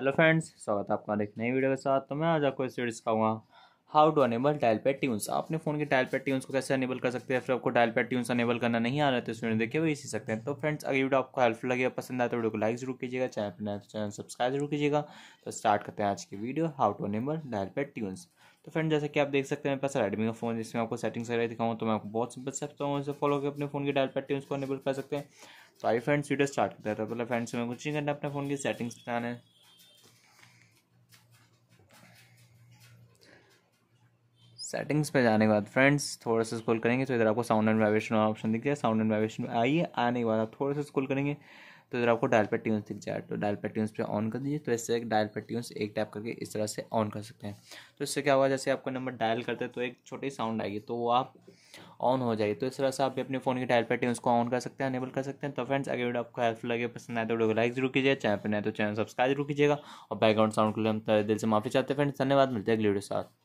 hello friends स्वागत है आपका एक नई वीडियो के साथ तो मैं आज आपको इस वीडियो सिखाऊंगा हाउ टू अनेबल डायल पे ट्यून्स अपने फ़ोन के डायल पे ट्यून्स को कैसे अनेबल कर सकते हैं फिर आपको डायल पे ट्यून्स अनेबल करना नहीं आ रहा है तो इस वीडियो देखिए वही सीख सकते हैं तो फ्रेंड्स अगर वीडियो आपको हेल्पफुल लगे पसंद आया तो वीडियो को लाइक जरूर कीजिएगा चैनल पर तो चैनल सब्सक्राइब जरूर कीजिएगा तो स्टार्ट करते हैं आज की video how to enable dial पे ट्यून्स तो फ्रेंड जैसे कि आप देख सकते हैं मेरे पास रेडमी का फोन जिसमें आपको सेटिंग्स वगैरह दिखाऊँ तो मैं आपको बहुत सिंपल स्टेप्स बताऊँ उसे फॉलो करके अपने फोन के डायल पे ट्यून्स को अनेबल कर सकते हैं तो आई फ्रेंड्स वीडियो स्टार्ट करते हैं तो पहले फ्रेंड्स में कुछ नहीं करना अपने फोन की सेटिंग्स बताने सेटिंग्स पे जाने के बाद फ्रेंड्स थोड़ा सा स्कूल करेंगे तो इधर आपको साउंड एंड वाइब्रेशन ऑप्शन दिख जाए साउंड एंड वाइब्रेशन में आइए आने के बाद आप थोड़ा सा स्कूल करेंगे तो इधर आपको डायल पे ट्यून्स दिख जाए तो डायल पे ट्यून्स पे ऑन कर दीजिए तो इससे एक डायल पे ट्यून्स एक टैप करके इस तरह से ऑन कर सकते हैं तो इससे क्या होगा जैसे आपका नंबर डायल करते हैं तो एक छोटी साउंड आएगी तो वो आप ऑन हो जाएगी तो इस तरह से आप भी अपने फ़ोन के डायल पे ट्यून्स को ऑन कर सकते हैं अनेबल कर सकते हैं तो फ्रेंड्स अगर वीडियो आपको हेल्पफुल लगे पसंद आए तो वीडियो को लाइक जरूर कीजिए चैनल पर नहीं तो चैनल सब्सक्राइब जरूर कीजिएगा और बैकग्राउंड साउंड के लिए हम दिल से माफ़ी चाहते हैं फ्रेंड्स धन्यवाद मिलते हैं अगली वीडियो साथ